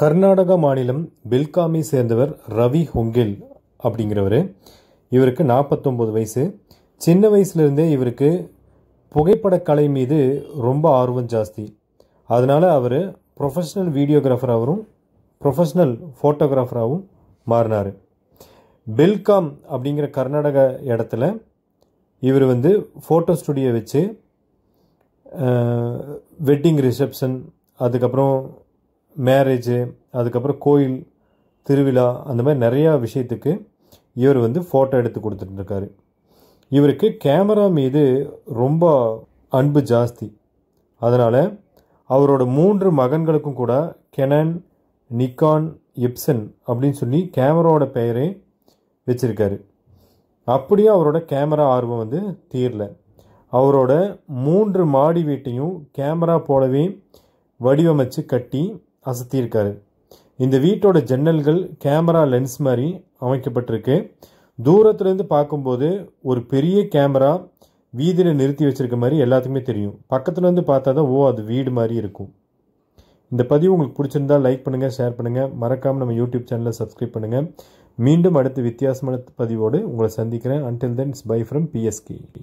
கர்நாடக மாநிலம் பெல்காமி சேர்ந்தவர் ரவி ஹொங்கில் அப்படிங்கிறவர் இவருக்கு நாற்பத்தொம்பது வயசு சின்ன வயசுலேருந்தே இவருக்கு புகைப்படக்கலை மீது ரொம்ப ஆர்வம் ஜாஸ்தி அதனால் அவர் ப்ரொஃபஷ்னல் வீடியோகிராஃபராகவும் ப்ரொஃபஷ்னல் ஃபோட்டோகிராஃபராகவும் மாறினார் பெல்காம் அப்படிங்கிற கர்நாடக இடத்துல இவர் வந்து ஃபோட்டோ ஸ்டுடியோ வச்சு வெட்டிங் ரிசப்ஷன் அதுக்கப்புறம் மேரேஜு அதுக்கப்புறம் கோயில் திருவிழா அந்த மாதிரி நிறையா விஷயத்துக்கு இவர் வந்து ஃபோட்டோ எடுத்து கொடுத்துட்ருக்காரு இவருக்கு கேமரா மீது ரொம்ப அன்பு ஜாஸ்தி அதனால் அவரோட மூன்று மகன்களுக்கும் கூட கெனன் நிக்கான் எப்சன் அப்படின்னு சொல்லி கேமராவோட பெயரே வச்சுருக்காரு அப்படியே அவரோட கேமரா ஆர்வம் வந்து தீரல அவரோட மூன்று மாடி வீட்டையும் கேமரா போலவே வடிவமைச்சு கட்டி அசத்தியிருக்காரு இந்த வீட்டோட ஜன்னல்கள் கேமரா லென்ஸ் மாதிரி அமைக்கப்பட்டிருக்கு தூரத்துலேருந்து பார்க்கும்போது ஒரு பெரிய கேமரா வீதியில் நிறுத்தி வச்சுருக்க மாதிரி எல்லாத்துக்குமே தெரியும் இருந்து பார்த்தா தான் ஓ அது வீடு மாதிரி இருக்கும் இந்த பதிவு உங்களுக்கு பிடிச்சிருந்தா லைக் பண்ணுங்கள் ஷேர் பண்ணுங்கள் மறக்காமல் நம்ம யூடியூப் சேனலை சப்ஸ்கிரைப் பண்ணுங்கள் மீண்டும் அடுத்து வித்தியாசமான பதிவோடு உங்களை சந்திக்கிறேன் until it's bye from PSK